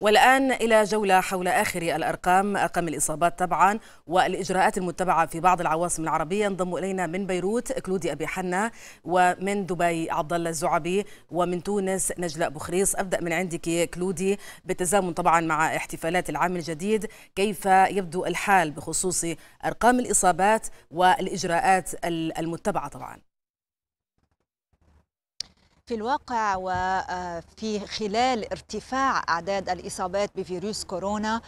والآن إلى جولة حول آخر الأرقام أرقام الإصابات طبعا والإجراءات المتبعة في بعض العواصم العربية ينضم إلينا من بيروت كلودي أبي حنا ومن دبي عبد الله الزعبي ومن تونس نجلاء بخريص أبدأ من عندك كلودي بالتزامن طبعا مع احتفالات العام الجديد كيف يبدو الحال بخصوص أرقام الإصابات والإجراءات المتبعة طبعا في الواقع وفي آه، خلال ارتفاع أعداد الإصابات بفيروس كورونا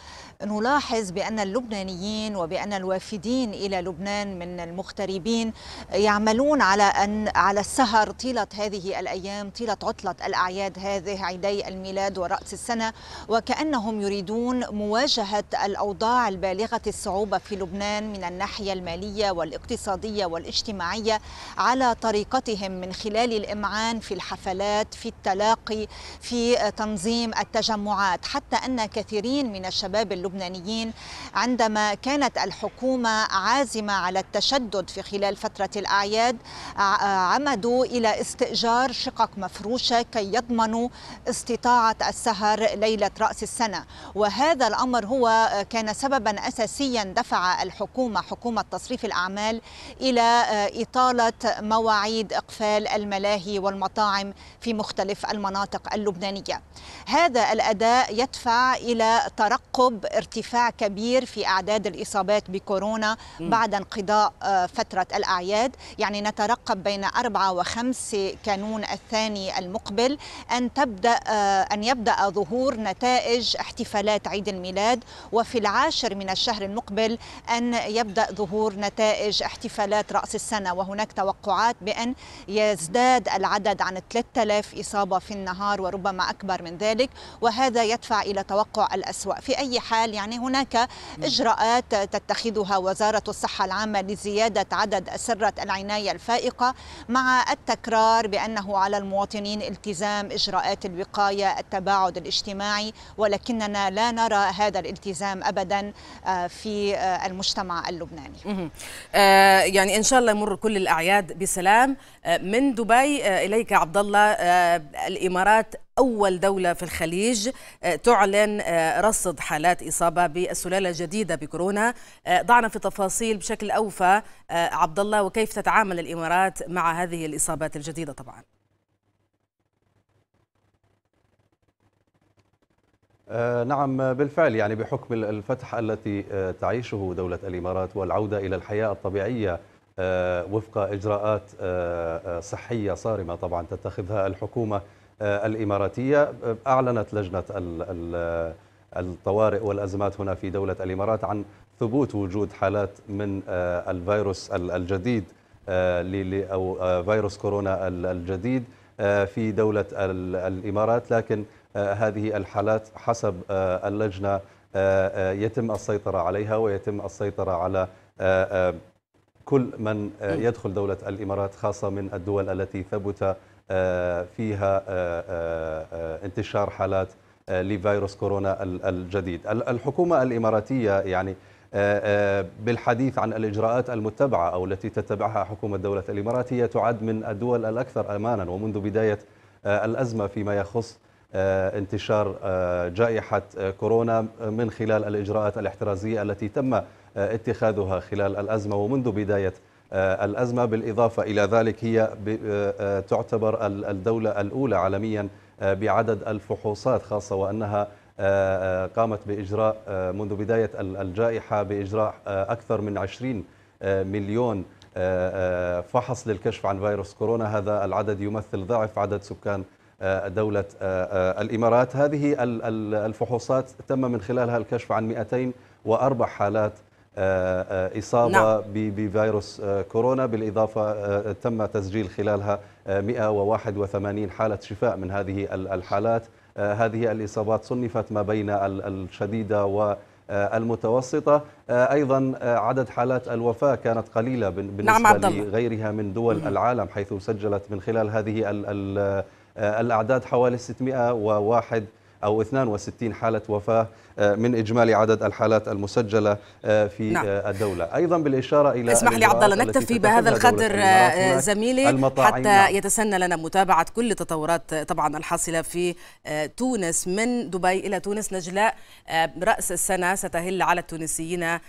نلاحظ بأن اللبنانيين وبأن الوافدين إلى لبنان من المغتربين يعملون على أن على السهر طيلة هذه الأيام طيلة عطلة الأعياد هذه عيدي الميلاد ورأس السنة وكأنهم يريدون مواجهة الأوضاع البالغة الصعوبة في لبنان من الناحية المالية والاقتصادية والاجتماعية على طريقتهم من خلال الإمعان في الحياة الحفلات في التلاقي في تنظيم التجمعات حتى أن كثيرين من الشباب اللبنانيين عندما كانت الحكومة عازمة على التشدد في خلال فترة الأعياد عمدوا إلى استئجار شقق مفروشة كي يضمنوا استطاعة السهر ليلة رأس السنة وهذا الأمر هو كان سببا أساسيا دفع الحكومة حكومة تصريف الأعمال إلى آه، إطالة مواعيد إقفال الملاهي والمطاعم الناعم في مختلف المناطق اللبنانية هذا الأداء يدفع إلى ترقب ارتفاع كبير في أعداد الإصابات بكورونا بعد انقضاء آه، فترة الأعياد يعني نترقب بين 4 و5 كانون الثاني المقبل أن تبدأ آه، أن يبدأ ظهور نتائج احتفالات عيد الميلاد وفي العاشر من الشهر المقبل أن يبدأ ظهور نتائج احتفالات رأس السنة وهناك توقعات بأن يزداد العدد عن 3000 إصابة في النهار وربما أكبر من ذلك وهذا يدفع إلى توقع الأسوأ في أي حال يعني هناك إجراءات تتخذها وزارة الصحة العامة لزيادة عدد أسرة العناية الفائقة مع التكرار بأنه على المواطنين التزام إجراءات الوقاية التباعد الاجتماعي ولكننا لا نرى هذا الالتزام أبدا آه، في آه، المجتمع اللبناني آه، يعني إن شاء الله يمر كل الأعياد بسلام من دبي إليك عبد الله آه، الامارات أول دولة في الخليج آه، تعلن آه، رصد حالات إصابة بالسلالة الجديدة بكورونا ضعنا في تفاصيل بشكل أوفى عبد الله وكيف تتعامل الإمارات مع هذه الإصابات الجديدة طبعا نعم بالفعل يعني بحكم الفتح التي تعيشه دولة الإمارات والعودة إلى الحياة الطبيعية آه، وفق إجراءات آه، آه، صحية صارمة طبعا تتخذها الحكومة الإماراتية أعلنت لجنة الطوارئ والأزمات هنا في دولة الإمارات عن ثبوت وجود حالات من الفيروس الجديد أو فيروس كورونا الجديد في دولة الإمارات لكن هذه الحالات حسب اللجنة يتم السيطرة عليها ويتم السيطرة على كل من آه، نعم. يدخل دولة الإمارات خاصة من الدول التي ثبت آه، فيها آه، انتشار حالات لفيروس كورونا الجديد الحكومة الإماراتية يعني بالحديث عن الإجراءات المتبعة أو التي تتبعها حكومة دولة الإماراتية تعد من الدول الأكثر أمانا ومنذ بداية الأزمة فيما يخص انتشار جائحة كورونا من خلال الإجراءات الاحترازية التي تم آه، اتخاذها خلال الأزمة ومنذ بداية آه، الأزمة بالإضافة إلى ذلك هي آه، تعتبر الدولة الأولى عالميا بعدد الفحوصات خاصة وأنها قامت بإجراء منذ بداية الجائحة بإجراء أكثر من 20 مليون فحص للكشف عن فيروس كورونا هذا العدد يمثل ضعف عدد سكان دولة الإمارات هذه الفحوصات تم من خلالها الكشف عن 204 حالات آه، آه، إصابة نعم. بفيروس آه، كورونا بالإضافة تم تسجيل خلالها 181 حالة شفاء من هذه الحالات هذه الإصابات صنفت ما بين الشديدة و المتوسطة أيضا عدد حالات الوفاة كانت قليلة نعم، بالنسبة نعم لغيرها من دول العالم حيث سجلت من خلال هذه الأعداد حوالي 601 أو 62 حالة وفاة آه، من إجمالي عدد الحالات المسجلة آه، في نعم. آه، الدولة أيضا بالإشارة إلى اسمح لي عبدالله نكتفي بهذا القدر زميلي حتى نعم. يتسنى لنا متابعة كل التطورات طبعا الحاصلة في تونس من دبي إلى تونس نجلاء رأس السنة ستهل على التونسيين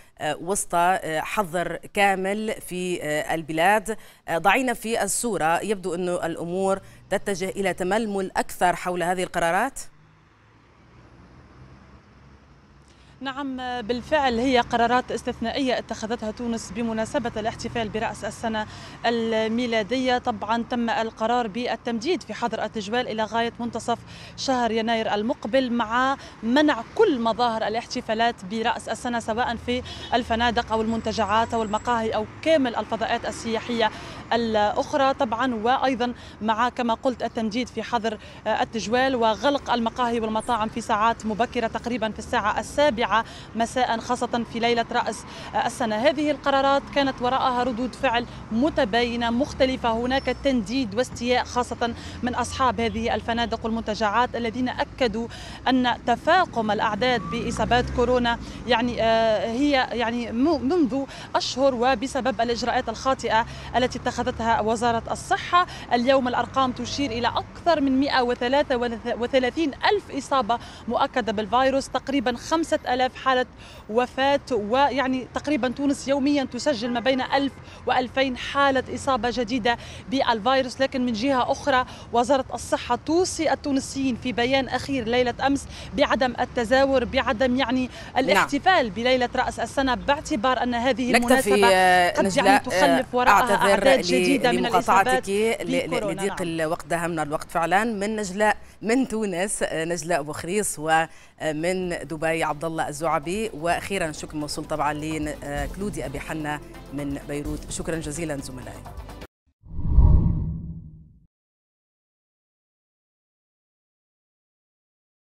وسط حظر كامل في البلاد ضعينا في الصورة يبدو أن الأمور تتجه إلى تململ أكثر حول هذه القرارات نعم بالفعل هي قرارات استثنائية اتخذتها تونس بمناسبة الاحتفال برأس السنة الميلادية طبعا تم القرار بالتمديد في حظر التجوال إلى غاية منتصف شهر يناير المقبل مع منع كل مظاهر الاحتفالات برأس السنة سواء في الفنادق أو المنتجعات أو المقاهي أو كامل الفضاءات السياحية الأخرى طبعا وأيضا مع كما قلت التمديد في حظر آه، التجوال وغلق المقاهي والمطاعم في ساعات مبكرة تقريبا في الساعة السابعة مساء خاصة في ليلة رأس آه، السنة هذه القرارات كانت وراءها ردود فعل متباينة مختلفة هناك تنديد واستياء خاصة من أصحاب هذه الفنادق والمنتجعات الذين أكدوا أن تفاقم الأعداد بإصابات كورونا يعني آه، هي يعني منذ أشهر وبسبب الإجراءات الخاطئة التي اتخذتها اتخذتها وزارة الصحة اليوم الأرقام تشير إلى أكثر من 133 ألف إصابة مؤكدة بالفيروس تقريبا 5000 حالة وفاة ويعني تقريبا تونس يوميا تسجل ما بين 1000 و2000 حالة إصابة جديدة بالفيروس لكن من جهة أخرى وزارة الصحة توصي التونسيين في بيان أخير ليلة أمس بعدم التزاور بعدم يعني الاحتفال نعم. بليلة رأس السنة باعتبار أن هذه المناسبة قد يعني تخلف وراءها أعتذر أعداد جديدة من لمقاطعتك لضيق نعم. الوقت دهمنا الوقت فعلا من نجلاء من تونس نجلاء بوخريص ومن دبي عبد الله الزعبي وأخيرا شكرا موصول طبعا لكلودي آه، أبي حنا من بيروت شكرا جزيلا زملائي